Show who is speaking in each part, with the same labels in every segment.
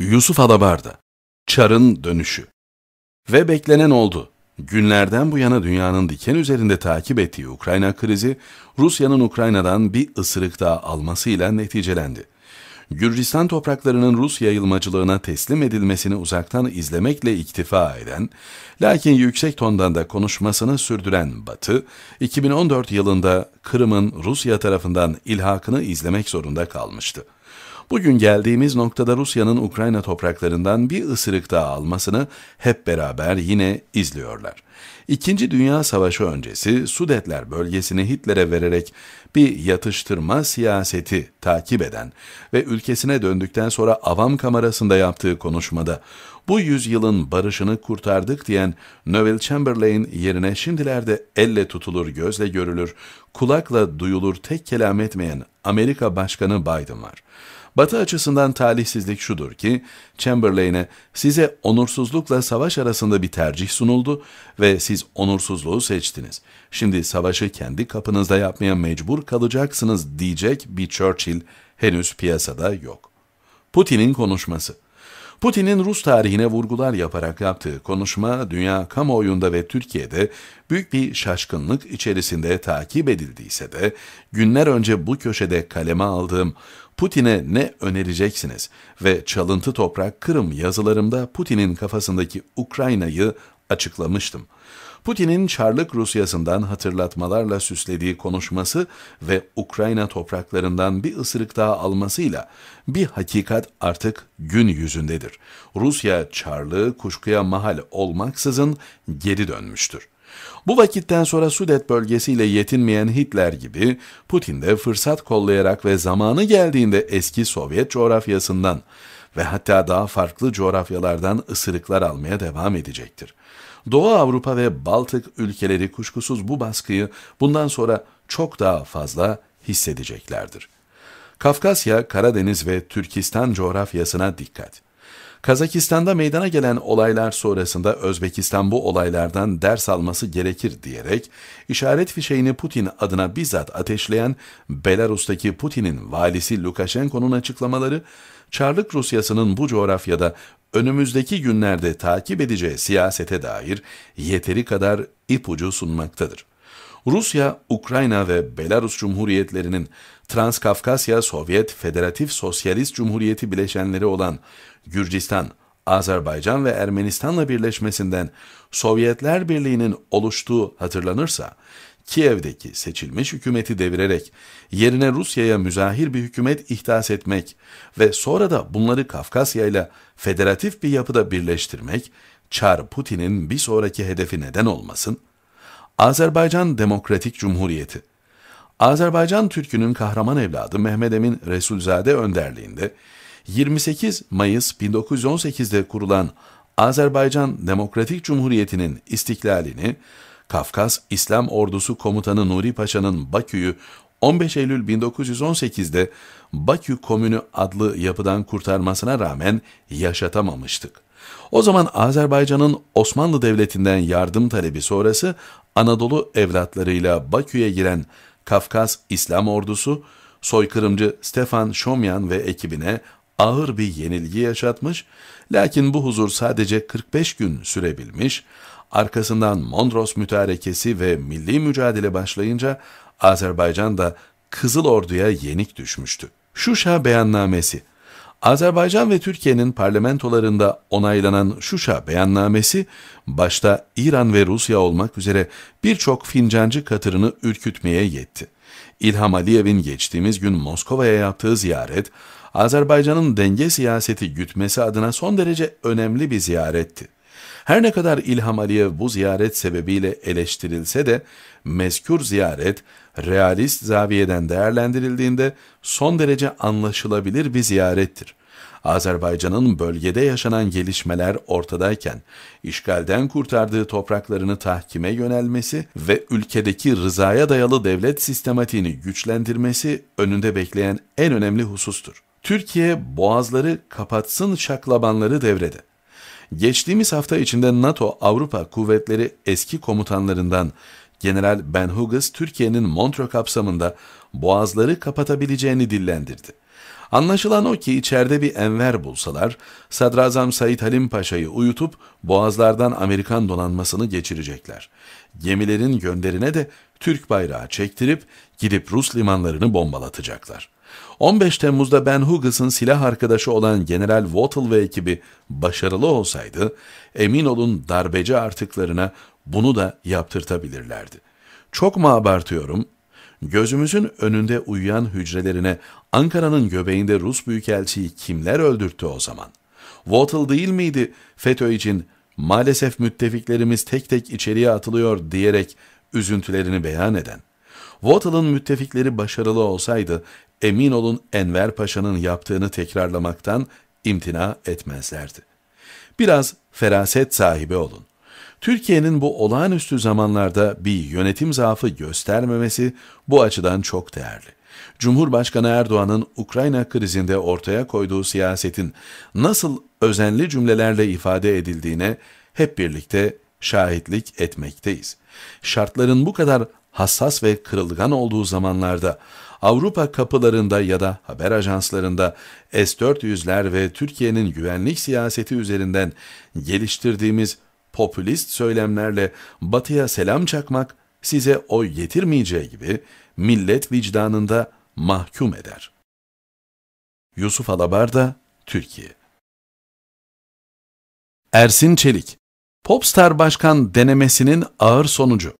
Speaker 1: Yusuf Adabarda, Çar'ın Dönüşü Ve beklenen oldu. Günlerden bu yana dünyanın diken üzerinde takip ettiği Ukrayna krizi, Rusya'nın Ukrayna'dan bir ısırık daha almasıyla neticelendi. Gürcistan topraklarının Rus yayılmacılığına teslim edilmesini uzaktan izlemekle iktifa eden, lakin yüksek tondan da konuşmasını sürdüren Batı, 2014 yılında Kırım'ın Rusya tarafından ilhakını izlemek zorunda kalmıştı. Bugün geldiğimiz noktada Rusya'nın Ukrayna topraklarından bir ısırık daha almasını hep beraber yine izliyorlar. İkinci Dünya Savaşı öncesi Sudetler bölgesini Hitler'e vererek bir yatıştırma siyaseti takip eden ve ülkesine döndükten sonra avam kamerasında yaptığı konuşmada bu yüzyılın barışını kurtardık diyen Neville Chamberlain yerine şimdilerde elle tutulur, gözle görülür, kulakla duyulur tek kelam etmeyen Amerika Başkanı Biden var. Batı açısından talihsizlik şudur ki, Chamberlain'e size onursuzlukla savaş arasında bir tercih sunuldu ve siz onursuzluğu seçtiniz. Şimdi savaşı kendi kapınızda yapmaya mecbur kalacaksınız diyecek bir Churchill henüz piyasada yok. Putin'in konuşması Putin'in Rus tarihine vurgular yaparak yaptığı konuşma dünya kamuoyunda ve Türkiye'de büyük bir şaşkınlık içerisinde takip edildiyse de günler önce bu köşede kaleme aldığım Putin'e ne önereceksiniz ve çalıntı toprak Kırım yazılarımda Putin'in kafasındaki Ukrayna'yı açıklamıştım. Putin'in Çarlık Rusyası'ndan hatırlatmalarla süslediği konuşması ve Ukrayna topraklarından bir ısırık daha almasıyla bir hakikat artık gün yüzündedir. Rusya Çarlığı kuşkuya mahal olmaksızın geri dönmüştür. Bu vakitten sonra Sudet bölgesiyle yetinmeyen Hitler gibi Putin de fırsat kollayarak ve zamanı geldiğinde eski Sovyet coğrafyasından ve hatta daha farklı coğrafyalardan ısırıklar almaya devam edecektir. Doğu Avrupa ve Baltık ülkeleri kuşkusuz bu baskıyı bundan sonra çok daha fazla hissedeceklerdir. Kafkasya, Karadeniz ve Türkistan coğrafyasına dikkat. Kazakistan'da meydana gelen olaylar sonrasında Özbekistan bu olaylardan ders alması gerekir diyerek işaret fişeğini Putin adına bizzat ateşleyen Belarus'taki Putin'in valisi Lukashenko'nun açıklamaları, Çarlık Rusyası'nın bu coğrafyada önümüzdeki günlerde takip edeceği siyasete dair yeteri kadar ipucu sunmaktadır. Rusya, Ukrayna ve Belarus Cumhuriyetlerinin Transkafkasya Sovyet Federatif Sosyalist Cumhuriyeti bileşenleri olan Gürcistan, Azerbaycan ve Ermenistan'la birleşmesinden Sovyetler Birliği'nin oluştuğu hatırlanırsa, Kiev'deki seçilmiş hükümeti devirerek yerine Rusya'ya müzahir bir hükümet ihdas etmek ve sonra da bunları Kafkasya ile federatif bir yapıda birleştirmek, Çar Putin'in bir sonraki hedefi neden olmasın? Azerbaycan Demokratik Cumhuriyeti Azerbaycan Türk'ünün kahraman evladı Mehmet Emin Resulzade önderliğinde 28 Mayıs 1918'de kurulan Azerbaycan Demokratik Cumhuriyeti'nin istiklalini Kafkas İslam Ordusu Komutanı Nuri Paşa'nın Bakü'yü 15 Eylül 1918'de Bakü Komünü adlı yapıdan kurtarmasına rağmen yaşatamamıştık. O zaman Azerbaycan'ın Osmanlı Devleti'nden yardım talebi sonrası Anadolu evlatlarıyla Bakü'ye giren Kafkas İslam Ordusu, soykırımcı Stefan Şomyan ve ekibine ağır bir yenilgi yaşatmış, lakin bu huzur sadece 45 gün sürebilmiş, arkasından Mondros mütarekesi ve milli mücadele başlayınca Azerbaycan da Kızıl Ordu'ya yenik düşmüştü. Şuşa Beyannamesi Azerbaycan ve Türkiye'nin parlamentolarında onaylanan Şuşa beyannamesi, başta İran ve Rusya olmak üzere birçok fincancı katırını ürkütmeye yetti. İlham Aliyev'in geçtiğimiz gün Moskova'ya yaptığı ziyaret, Azerbaycan'ın denge siyaseti gütmesi adına son derece önemli bir ziyaretti. Her ne kadar İlham Aliyev bu ziyaret sebebiyle eleştirilse de mezkur ziyaret realist zaviyeden değerlendirildiğinde son derece anlaşılabilir bir ziyarettir. Azerbaycan'ın bölgede yaşanan gelişmeler ortadayken işgalden kurtardığı topraklarını tahkime yönelmesi ve ülkedeki rızaya dayalı devlet sistematiğini güçlendirmesi önünde bekleyen en önemli husustur. Türkiye boğazları kapatsın şaklabanları devrede. Geçtiğimiz hafta içinde NATO Avrupa kuvvetleri eski komutanlarından General Ben Hughes, Türkiye'nin Montrö kapsamında boğazları kapatabileceğini dillendirdi. Anlaşılan o ki içeride bir enver bulsalar, Sadrazam Said Halim Paşa'yı uyutup boğazlardan Amerikan donanmasını geçirecekler. Gemilerin gönderine de Türk bayrağı çektirip gidip Rus limanlarını bombalatacaklar. 15 Temmuz'da Ben Huggins'ın silah arkadaşı olan General Wattle ve ekibi başarılı olsaydı, emin olun darbeci artıklarına bunu da yaptırtabilirlerdi. Çok mu abartıyorum? Gözümüzün önünde uyuyan hücrelerine Ankara'nın göbeğinde Rus büyükelçiyi kimler öldürttü o zaman? Wattle değil miydi FETÖ için maalesef müttefiklerimiz tek tek içeriye atılıyor diyerek üzüntülerini beyan eden? Vatal'ın müttefikleri başarılı olsaydı emin olun Enver Paşa'nın yaptığını tekrarlamaktan imtina etmezlerdi. Biraz feraset sahibi olun. Türkiye'nin bu olağanüstü zamanlarda bir yönetim zaafı göstermemesi bu açıdan çok değerli. Cumhurbaşkanı Erdoğan'ın Ukrayna krizinde ortaya koyduğu siyasetin nasıl özenli cümlelerle ifade edildiğine hep birlikte şahitlik etmekteyiz. Şartların bu kadar hassas ve kırılgan olduğu zamanlarda Avrupa kapılarında ya da haber ajanslarında S-400'ler ve Türkiye'nin güvenlik siyaseti üzerinden geliştirdiğimiz popülist söylemlerle batıya selam çakmak size oy yetirmeyeceği gibi millet vicdanında mahkum eder. Yusuf Alabarda, Türkiye Ersin Çelik Popstar Başkan denemesinin ağır sonucu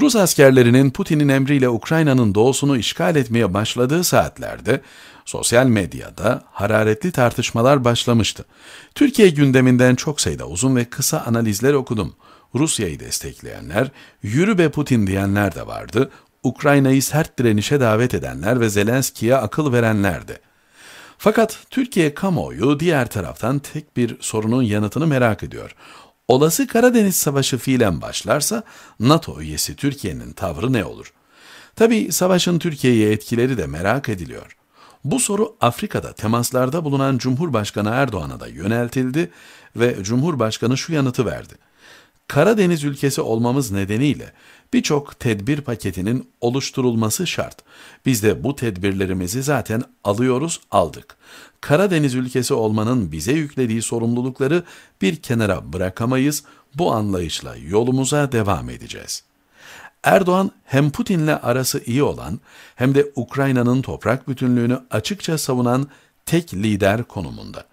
Speaker 1: Rus askerlerinin Putin'in emriyle Ukrayna'nın doğusunu işgal etmeye başladığı saatlerde sosyal medyada hararetli tartışmalar başlamıştı. Türkiye gündeminden çok sayıda uzun ve kısa analizler okudum. Rusya'yı destekleyenler, yürü be Putin diyenler de vardı. Ukrayna'yı sert direnişe davet edenler ve Zelenski'ye akıl verenlerdi. Fakat Türkiye kamuoyu diğer taraftan tek bir sorunun yanıtını merak ediyor. Olası Karadeniz Savaşı fiilen başlarsa NATO üyesi Türkiye'nin tavrı ne olur? Tabi savaşın Türkiye'ye etkileri de merak ediliyor. Bu soru Afrika'da temaslarda bulunan Cumhurbaşkanı Erdoğan'a da yöneltildi ve Cumhurbaşkanı şu yanıtı verdi. Karadeniz ülkesi olmamız nedeniyle birçok tedbir paketinin oluşturulması şart. Biz de bu tedbirlerimizi zaten alıyoruz, aldık. Karadeniz ülkesi olmanın bize yüklediği sorumlulukları bir kenara bırakamayız, bu anlayışla yolumuza devam edeceğiz. Erdoğan hem Putin'le arası iyi olan hem de Ukrayna'nın toprak bütünlüğünü açıkça savunan tek lider konumunda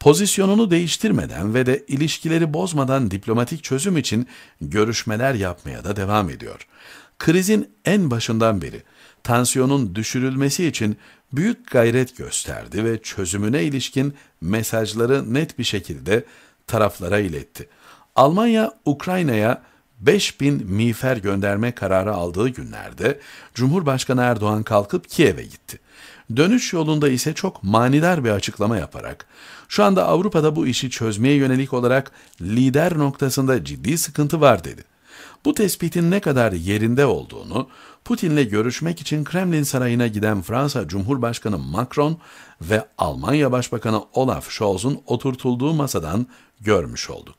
Speaker 1: pozisyonunu değiştirmeden ve de ilişkileri bozmadan diplomatik çözüm için görüşmeler yapmaya da devam ediyor. Krizin en başından beri tansiyonun düşürülmesi için büyük gayret gösterdi ve çözümüne ilişkin mesajları net bir şekilde taraflara iletti. Almanya, Ukrayna'ya 5000 miğfer gönderme kararı aldığı günlerde Cumhurbaşkanı Erdoğan kalkıp Kiev'e gitti. Dönüş yolunda ise çok manidar bir açıklama yaparak, şu anda Avrupa'da bu işi çözmeye yönelik olarak lider noktasında ciddi sıkıntı var dedi. Bu tespitin ne kadar yerinde olduğunu, Putin'le görüşmek için Kremlin Sarayı'na giden Fransa Cumhurbaşkanı Macron ve Almanya Başbakanı Olaf Scholz'un oturtulduğu masadan görmüş olduk.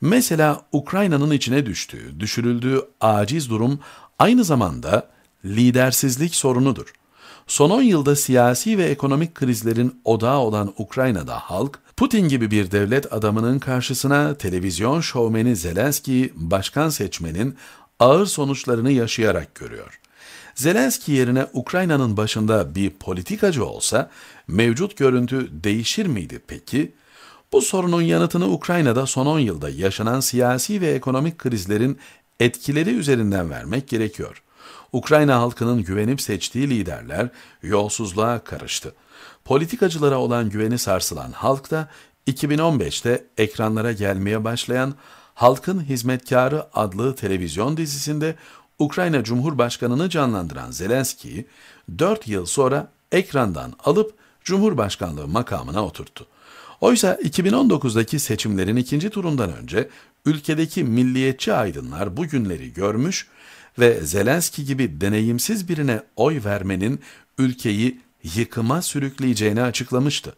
Speaker 1: Mesela Ukrayna'nın içine düştüğü, düşürüldüğü aciz durum aynı zamanda lidersizlik sorunudur. Son 10 yılda siyasi ve ekonomik krizlerin odağı olan Ukrayna'da halk, Putin gibi bir devlet adamının karşısına televizyon şovmeni Zelenski'yi başkan seçmenin ağır sonuçlarını yaşayarak görüyor. Zelenski yerine Ukrayna'nın başında bir politikacı olsa mevcut görüntü değişir miydi peki? Bu sorunun yanıtını Ukrayna'da son 10 yılda yaşanan siyasi ve ekonomik krizlerin etkileri üzerinden vermek gerekiyor. Ukrayna halkının güvenip seçtiği liderler yolsuzluğa karıştı. Politikacılara olan güveni sarsılan halk da 2015'te ekranlara gelmeye başlayan Halkın Hizmetkarı adlı televizyon dizisinde Ukrayna Cumhurbaşkanı'nı canlandıran Zelenski'yi 4 yıl sonra ekrandan alıp Cumhurbaşkanlığı makamına oturttu. Oysa 2019'daki seçimlerin ikinci turundan önce ülkedeki milliyetçi aydınlar bu günleri görmüş, ve Zelenski gibi deneyimsiz birine oy vermenin ülkeyi yıkıma sürükleyeceğini açıklamıştı.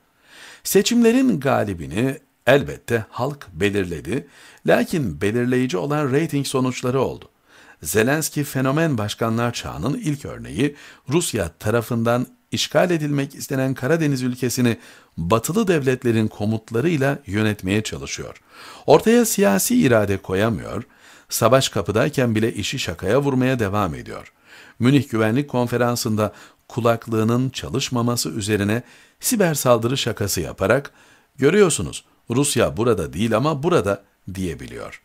Speaker 1: Seçimlerin galibini elbette halk belirledi, lakin belirleyici olan reyting sonuçları oldu. Zelenski fenomen başkanlar çağının ilk örneği Rusya tarafından işgal edilmek istenen Karadeniz ülkesini batılı devletlerin komutlarıyla yönetmeye çalışıyor. Ortaya siyasi irade koyamıyor, Savaş kapıdayken bile işi şakaya vurmaya devam ediyor. Münih Güvenlik Konferansı'nda kulaklığının çalışmaması üzerine siber saldırı şakası yaparak görüyorsunuz Rusya burada değil ama burada diyebiliyor.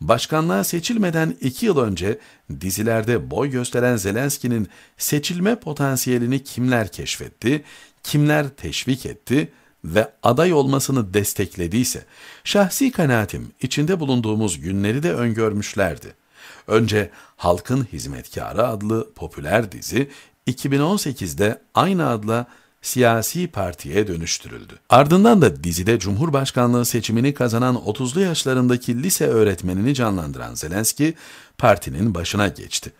Speaker 1: Başkanlığa seçilmeden iki yıl önce dizilerde boy gösteren Zelenski'nin seçilme potansiyelini kimler keşfetti, kimler teşvik etti, ve aday olmasını desteklediyse, şahsi kanaatim içinde bulunduğumuz günleri de öngörmüşlerdi. Önce Halkın Hizmetkarı adlı popüler dizi 2018'de aynı adla siyasi partiye dönüştürüldü. Ardından da dizide Cumhurbaşkanlığı seçimini kazanan 30'lu yaşlarındaki lise öğretmenini canlandıran Zelenski, partinin başına geçti.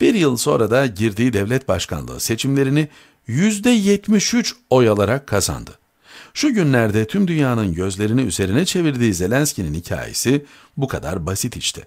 Speaker 1: Bir yıl sonra da girdiği devlet başkanlığı seçimlerini %73 oy alarak kazandı. Şu günlerde tüm dünyanın gözlerini üzerine çevirdiği Zelenski'nin hikayesi bu kadar basit işte.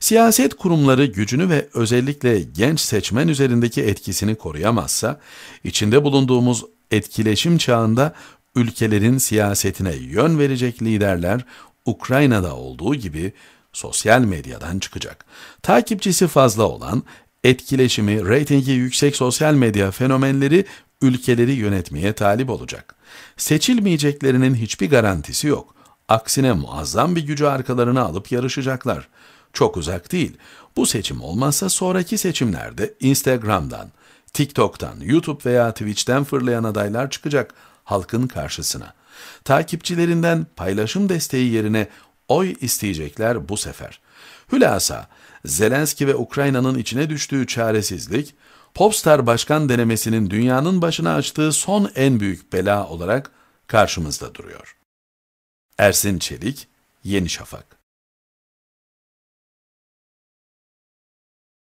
Speaker 1: Siyaset kurumları gücünü ve özellikle genç seçmen üzerindeki etkisini koruyamazsa, içinde bulunduğumuz etkileşim çağında ülkelerin siyasetine yön verecek liderler Ukrayna'da olduğu gibi sosyal medyadan çıkacak. Takipçisi fazla olan, etkileşimi, reytingi yüksek sosyal medya fenomenleri ülkeleri yönetmeye talip olacak. Seçilmeyeceklerinin hiçbir garantisi yok. Aksine muazzam bir gücü arkalarına alıp yarışacaklar. Çok uzak değil. Bu seçim olmazsa sonraki seçimlerde Instagram'dan, TikTok'tan, YouTube veya Twitch'ten fırlayan adaylar çıkacak halkın karşısına. Takipçilerinden paylaşım desteği yerine oy isteyecekler bu sefer. Hülasa, Zelenski ve Ukrayna'nın içine düştüğü çaresizlik, Popstar Başkan denemesinin dünyanın başına açtığı son en büyük bela olarak karşımızda duruyor. Ersin Çelik, Yeni Şafak